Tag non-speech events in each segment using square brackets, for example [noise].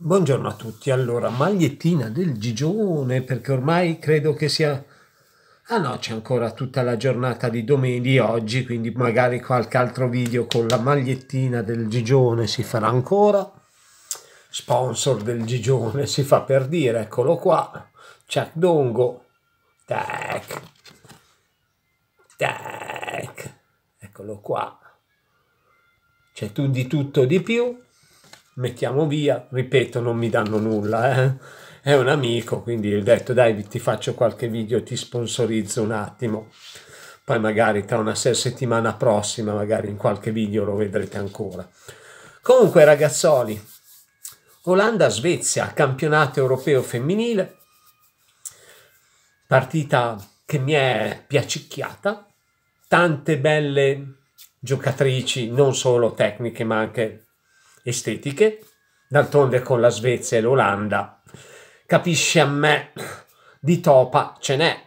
Buongiorno a tutti. Allora, magliettina del Gigione, perché ormai credo che sia... Ah no, c'è ancora tutta la giornata di domenica oggi, quindi magari qualche altro video con la magliettina del Gigione si farà ancora. Sponsor del Gigione si fa per dire, eccolo qua. Chuck Dongo. Tac. Tac. Eccolo qua. C'è tu di tutto di più mettiamo via, ripeto non mi danno nulla, eh? è un amico, quindi ho detto dai ti faccio qualche video, ti sponsorizzo un attimo, poi magari tra una settimana prossima, magari in qualche video lo vedrete ancora. Comunque ragazzoli, Olanda-Svezia, campionato europeo femminile, partita che mi è piacicchiata, tante belle giocatrici, non solo tecniche ma anche estetiche, d'altronde con la Svezia e l'Olanda. Capisci a me, di topa ce n'è.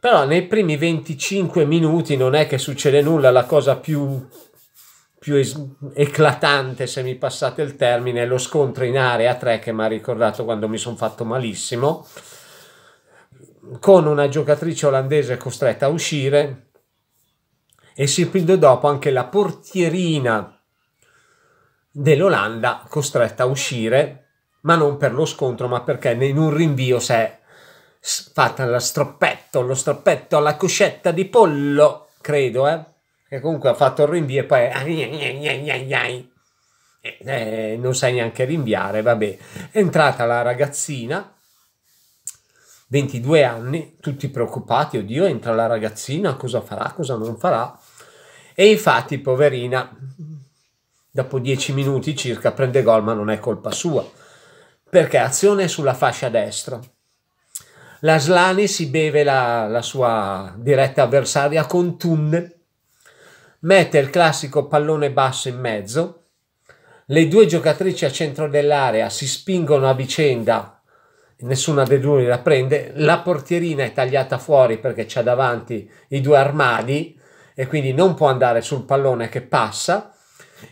Però nei primi 25 minuti non è che succede nulla, la cosa più, più eclatante, se mi passate il termine, è lo scontro in area 3 che mi ha ricordato quando mi sono fatto malissimo, con una giocatrice olandese costretta a uscire e subito dopo anche la portierina dell'Olanda costretta a uscire, ma non per lo scontro, ma perché in un rinvio si è fatta lo stroppetto, lo stroppetto alla coscetta di pollo, credo, eh? che comunque ha fatto il rinvio e poi... Eh, non sai neanche rinviare, vabbè. È entrata la ragazzina, 22 anni, tutti preoccupati, oddio, entra la ragazzina, cosa farà, cosa non farà. E infatti, poverina, dopo 10 minuti circa prende gol ma non è colpa sua, perché azione sulla fascia destra. La Slani si beve la, la sua diretta avversaria con Tunne, mette il classico pallone basso in mezzo, le due giocatrici a centro dell'area si spingono a vicenda, nessuna delle due la prende, la portierina è tagliata fuori perché c'è davanti i due armadi e quindi non può andare sul pallone che passa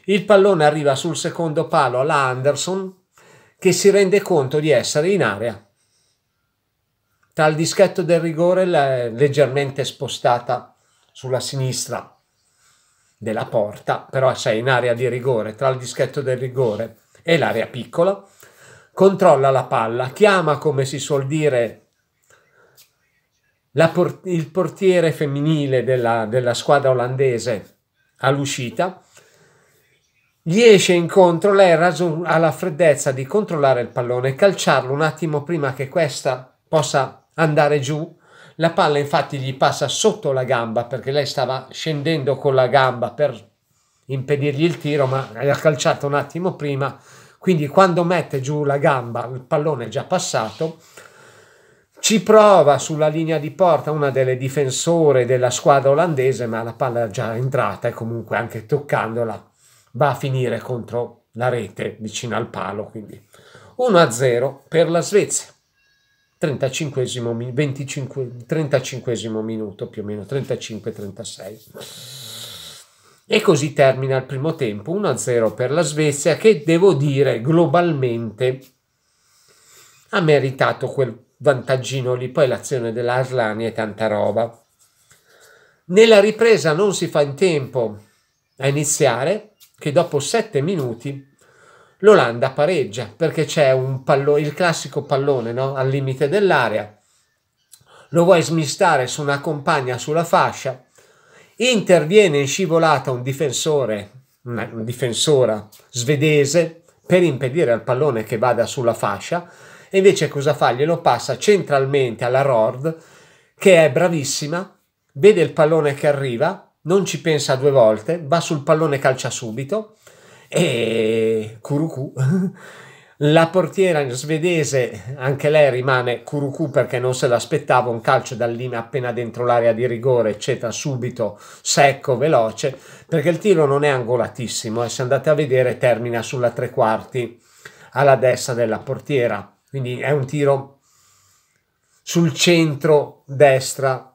il pallone arriva sul secondo palo alla Anderson che si rende conto di essere in area. Dal dischetto del rigore leggermente spostata sulla sinistra della porta, però sei in area di rigore, tra il dischetto del rigore e l'area piccola, controlla la palla, chiama come si suol dire por il portiere femminile della, della squadra olandese all'uscita gli esce incontro, lei ha la freddezza di controllare il pallone e calciarlo un attimo prima che questa possa andare giù. La palla infatti gli passa sotto la gamba perché lei stava scendendo con la gamba per impedirgli il tiro, ma l'ha calciato un attimo prima. Quindi quando mette giù la gamba, il pallone è già passato, ci prova sulla linea di porta una delle difensore della squadra olandese, ma la palla è già entrata e comunque anche toccandola va a finire contro la rete vicino al palo, quindi 1-0 per la Svezia. 35, 25, 35 minuto più o meno, 35-36. E così termina il primo tempo, 1-0 per la Svezia che devo dire globalmente ha meritato quel vantaggino lì, poi l'azione dell'arlani Arlani è tanta roba. Nella ripresa non si fa in tempo a iniziare, che dopo 7 minuti l'Olanda pareggia perché c'è un pallone, il classico pallone no? al limite dell'area, lo vuoi smistare su una compagna sulla fascia, interviene in scivolata un difensore, una difensora svedese per impedire al pallone che vada sulla fascia e invece cosa fa? Glielo passa centralmente alla Rord che è bravissima, vede il pallone che arriva, non ci pensa due volte, va sul pallone calcia subito e Kuruku. [laughs] La portiera svedese, anche lei rimane Kuruku perché non se l'aspettava, un calcio dal linea appena dentro l'area di rigore, eccetera, subito, secco, veloce, perché il tiro non è angolatissimo e eh. se andate a vedere termina sulla tre quarti alla destra della portiera, quindi è un tiro sul centro destra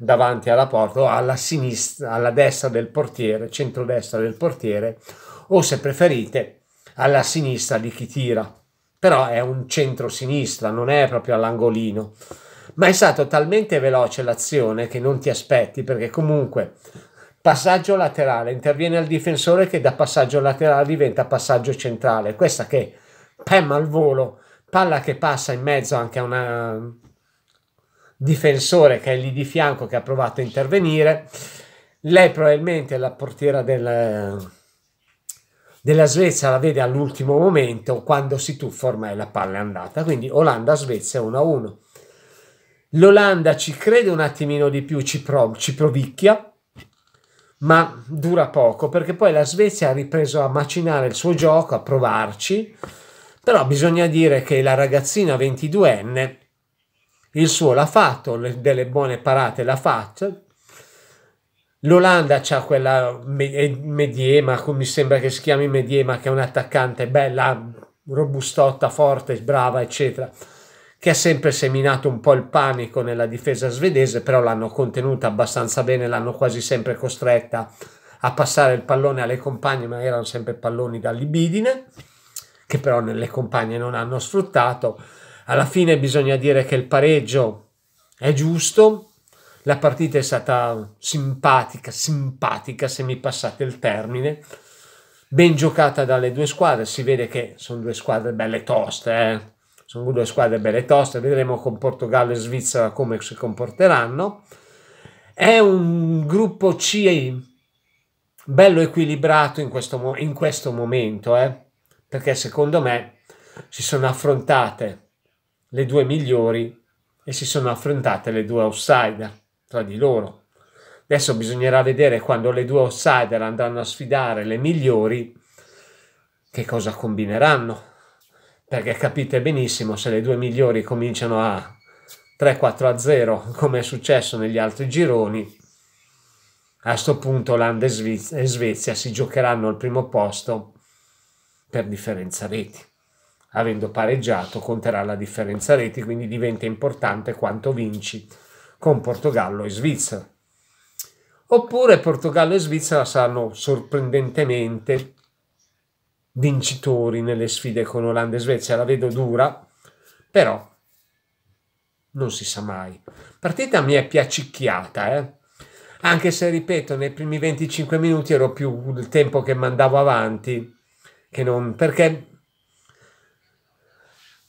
davanti alla porta o alla sinistra, alla destra del portiere, centrodestra del portiere o se preferite alla sinistra di chi tira. Però è un centro-sinistra, non è proprio all'angolino. Ma è stata talmente veloce l'azione che non ti aspetti perché comunque passaggio laterale interviene il difensore che da passaggio laterale diventa passaggio centrale. Questa che pemma al volo, palla che passa in mezzo anche a una difensore che è lì di fianco che ha provato a intervenire. Lei probabilmente la portiera del, della Svezia la vede all'ultimo momento, quando si tuffa ormai la palla è andata. Quindi Olanda-Svezia 1-1. L'Olanda ci crede un attimino di più, ci, prov ci provicchia, ma dura poco perché poi la Svezia ha ripreso a macinare il suo gioco, a provarci. Però bisogna dire che la ragazzina 22enne il suo l'ha fatto, delle buone parate l'ha fatto. L'Olanda c'ha quella eh, Mediema, mi sembra che si chiami Mediema, che è un attaccante bella, robustotta, forte, brava, eccetera, che ha sempre seminato un po' il panico nella difesa svedese, però l'hanno contenuta abbastanza bene, l'hanno quasi sempre costretta a passare il pallone alle compagne, ma erano sempre palloni da libidine, che però nelle compagne non hanno sfruttato alla fine bisogna dire che il pareggio è giusto, la partita è stata simpatica, simpatica se mi passate il termine, ben giocata dalle due squadre, si vede che sono due squadre belle toste, eh? sono due squadre belle toste, vedremo con Portogallo e Svizzera come si comporteranno. È un gruppo C bello equilibrato in questo, in questo momento, eh? perché secondo me si sono affrontate le due migliori e si sono affrontate le due outsider tra di loro. Adesso bisognerà vedere quando le due outsider andranno a sfidare le migliori che cosa combineranno. Perché capite benissimo se le due migliori cominciano a 3-4 a 0 come è successo negli altri gironi, a questo punto Olanda e Svezia si giocheranno al primo posto per differenza reti avendo pareggiato conterà la differenza reti, quindi diventa importante quanto vinci con Portogallo e Svizzera. Oppure Portogallo e Svizzera saranno sorprendentemente vincitori nelle sfide con Olanda e Svezia, la vedo dura, però non si sa mai. Partita mi è piacicchiata, eh? anche se ripeto, nei primi 25 minuti ero più il tempo che mandavo avanti che non perché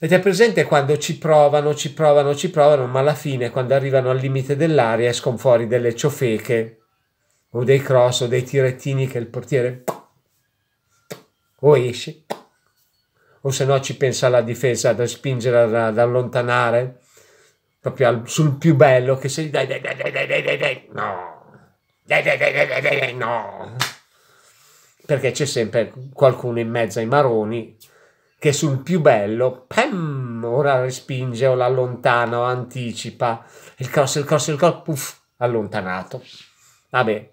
ed è presente quando ci provano, ci provano, ci provano, ma alla fine, quando arrivano al limite dell'aria, escono fuori delle ciofeche o dei cross o dei tirettini che il portiere o esce, o se no ci pensa la difesa da spingere, da, allontanare, proprio al, sul più bello che se gli dai, dai, dai, dai, dai, dai, dai, dai, no, dai, dai, dai, dai, dai, dai, dai, no, perché c'è sempre qualcuno in mezzo ai maroni che sul più bello, pam, ora respinge o l'allontana o anticipa, il cross, il cross, il cross, puff, allontanato. Vabbè.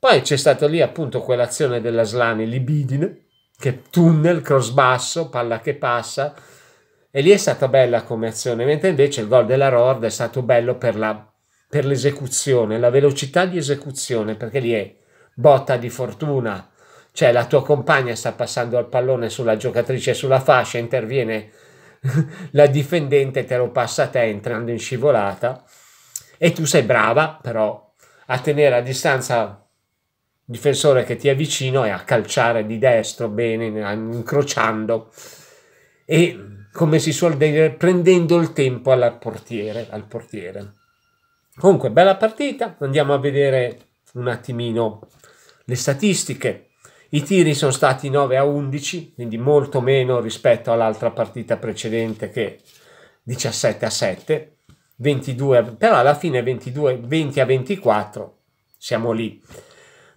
Poi c'è stata lì appunto quell'azione della Slani libidine, che tunnel, cross basso, palla che passa, e lì è stata bella come azione, mentre invece il gol della Rord è stato bello per, la, per l'esecuzione, la velocità di esecuzione, perché lì è botta di fortuna, cioè la tua compagna sta passando il pallone sulla giocatrice sulla fascia, interviene [laughs] la difendente, te lo passa a te entrando in scivolata e tu sei brava però a tenere a distanza il difensore che ti è vicino e a calciare di destro bene, incrociando e come si suol dire prendendo il tempo al portiere, al portiere. Comunque bella partita, andiamo a vedere un attimino le statistiche. I tiri sono stati 9 a 11, quindi molto meno rispetto all'altra partita precedente che 17 a 7, 22, però alla fine 22, 20 a 24 siamo lì.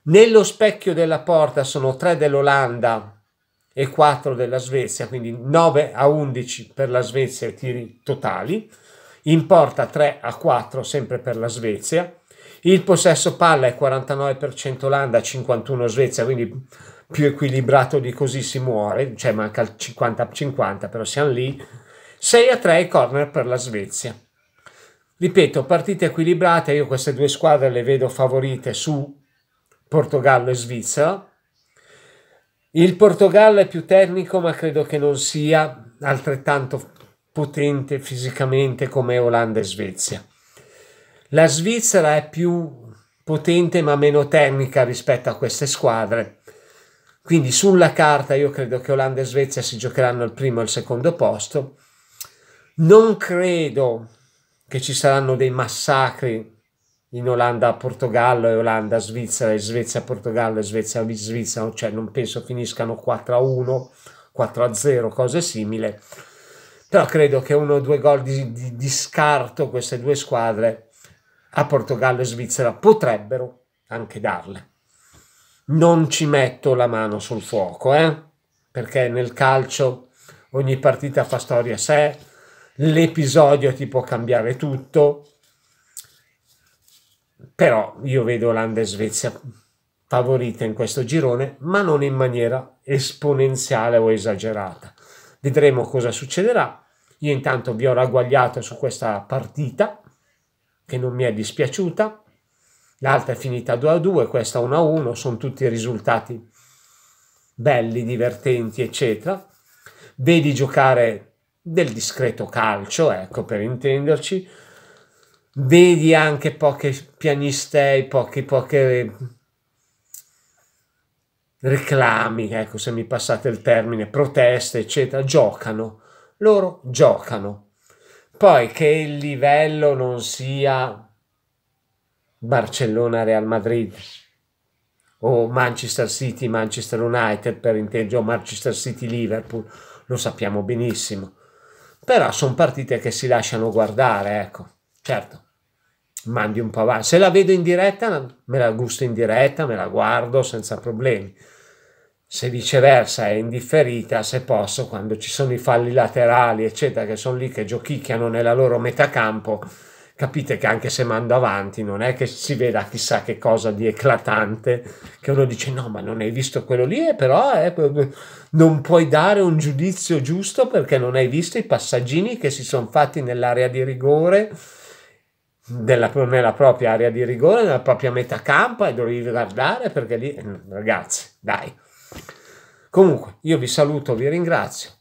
Nello specchio della porta sono 3 dell'Olanda e 4 della Svezia, quindi 9 a 11 per la Svezia i tiri totali, in porta 3 a 4 sempre per la Svezia, il possesso palla è 49% Olanda, 51% Svezia, quindi più equilibrato di così si muore, cioè manca il 50-50, però siamo lì. 6 a 3 corner per la Svezia. Ripeto, partite equilibrate, io queste due squadre le vedo favorite su Portogallo e Svizzera. Il Portogallo è più tecnico, ma credo che non sia altrettanto potente fisicamente come Olanda e Svezia. La Svizzera è più potente ma meno tecnica rispetto a queste squadre. Quindi sulla carta io credo che Olanda e Svezia si giocheranno il primo e il secondo posto. Non credo che ci saranno dei massacri in Olanda, Portogallo e Olanda, Svizzera e Svezia, Portogallo e Svezia, Svizzera, cioè non penso finiscano 4 a 1, 4 a 0, cose simili. Però credo che uno o due gol di, di, di scarto queste due squadre a Portogallo e Svizzera potrebbero anche darle. Non ci metto la mano sul fuoco, eh? perché nel calcio ogni partita fa storia a sé, l'episodio ti può cambiare tutto, però io vedo Olanda e Svezia favorite in questo girone, ma non in maniera esponenziale o esagerata. Vedremo cosa succederà. Io intanto vi ho ragguagliato su questa partita che non mi è dispiaciuta, l'altra è finita 2 a 2, questa 1 a 1, sono tutti risultati belli, divertenti, eccetera. Vedi giocare del discreto calcio, ecco per intenderci. Vedi anche poche pianistei, pochi, poche reclami, ecco se mi passate il termine, proteste, eccetera. Giocano, loro giocano poi che il livello non sia Barcellona-Real Madrid o Manchester City-Manchester United per intendere o Manchester City-Liverpool, lo sappiamo benissimo. Però sono partite che si lasciano guardare, ecco, certo mandi un po' avanti. Se la vedo in diretta, me la gusto in diretta, me la guardo senza problemi se viceversa è indifferita, se posso, quando ci sono i falli laterali, eccetera, che sono lì che giochicchiano nella loro metacampo, capite che anche se mando avanti non è che si veda chissà che cosa di eclatante, che uno dice no, ma non hai visto quello lì, eh, però eh, eh, eh, non puoi dare un giudizio giusto perché non hai visto i passaggini che si sono fatti nell'area di rigore. Della, nella propria area di rigore, nella propria metacampa e dovevi guardare perché lì, ragazzi, dai, Comunque, io vi saluto, vi ringrazio.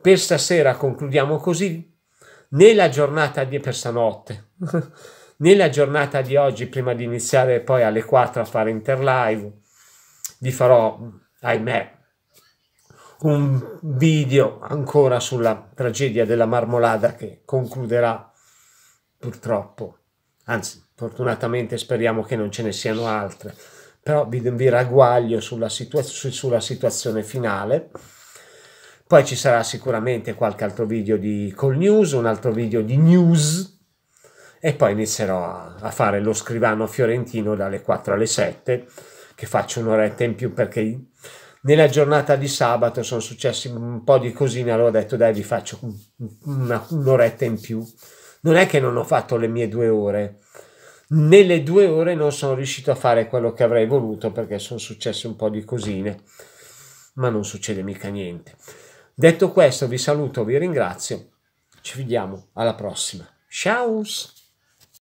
Per stasera concludiamo così. Nella giornata di per stanotte. [laughs] Nella giornata di oggi, prima di iniziare poi alle 4 a fare interlive, vi farò, ahimè, un video ancora sulla tragedia della marmolada che concluderà purtroppo, anzi fortunatamente speriamo che non ce ne siano altre però vi, vi ragguaglio sulla, situa- sulla situazione finale. Poi ci sarà sicuramente qualche altro video di call news, un altro video di news e poi inizierò a, a fare lo scrivano fiorentino dalle 4 alle 7 che faccio un'oretta in più perché nella giornata di sabato sono successi un po' di cosine, allora ho detto dai vi faccio una, un'oretta in più. Non è che non ho fatto le mie due ore, nelle due ore non sono riuscito a fare quello che avrei voluto perché sono successe un po' di cosine, ma non succede mica niente. Detto questo vi saluto, vi ringrazio, ci vediamo alla prossima. Ciao!